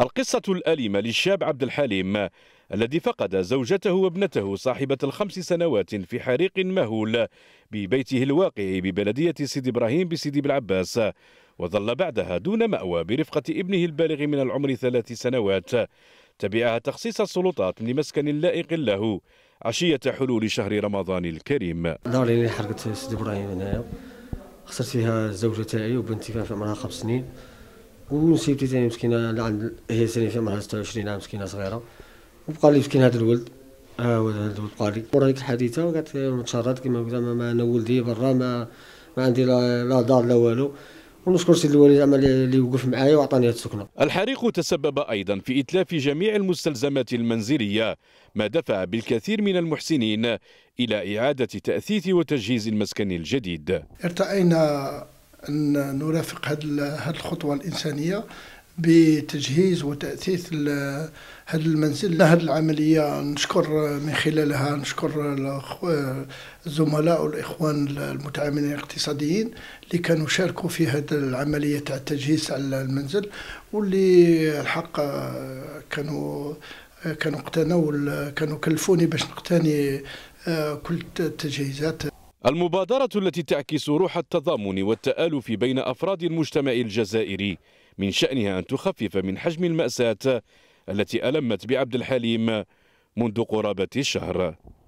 القصة الأليمة للشاب عبد الحليم الذي فقد زوجته وابنته صاحبة الخمس سنوات في حريق مهول ببيته الواقع ببلدية سيدي إبراهيم بسيدي بالعباس وظل بعدها دون مأوى برفقة ابنه البالغ من العمر ثلاث سنوات تبعها تخصيص السلطات لمسكن لائق له عشية حلول شهر رمضان الكريم نعم، النهار اللي حرقت سيدي إبراهيم هنايا خسرت فيها الزوجة تاعي وبنتي في عمرها خمس سنين ونسيبتي تاني مسكينه لعند هي سنين في عمرها 26 عام مسكينه صغيره وبقى لي مسكين هذا الولد اه هذا الولد بقى لي ورا هذيك الحادثه لي متشرد كما قلت ما انا ولدي برا ما ما عندي لا دار لا والو ونشكر سيدي الولي زعما اللي وقف معايا وعطاني هذه السكنه. الحريق تسبب ايضا في اتلاف جميع المستلزمات المنزليه، ما دفع بالكثير من المحسنين الى اعاده تاثيث وتجهيز المسكن الجديد. ارتأينا أن نرافق هذه الخطوة الإنسانية بتجهيز وتأثيث هذا المنزل لهذه العملية نشكر من خلالها نشكر الزملاء والإخوان المتعاملين الاقتصاديين اللي كانوا شاركوا في هذه العملية تاع التجهيز على المنزل واللي الحق كانوا كانوا اقتنوا كانوا كلفوني باش نقتني آه، كل التجهيزات المبادرة التي تعكس روح التضامن والتآلف بين أفراد المجتمع الجزائري من شأنها أن تخفف من حجم المأساة التي ألمت بعبد الحليم منذ قرابة الشهر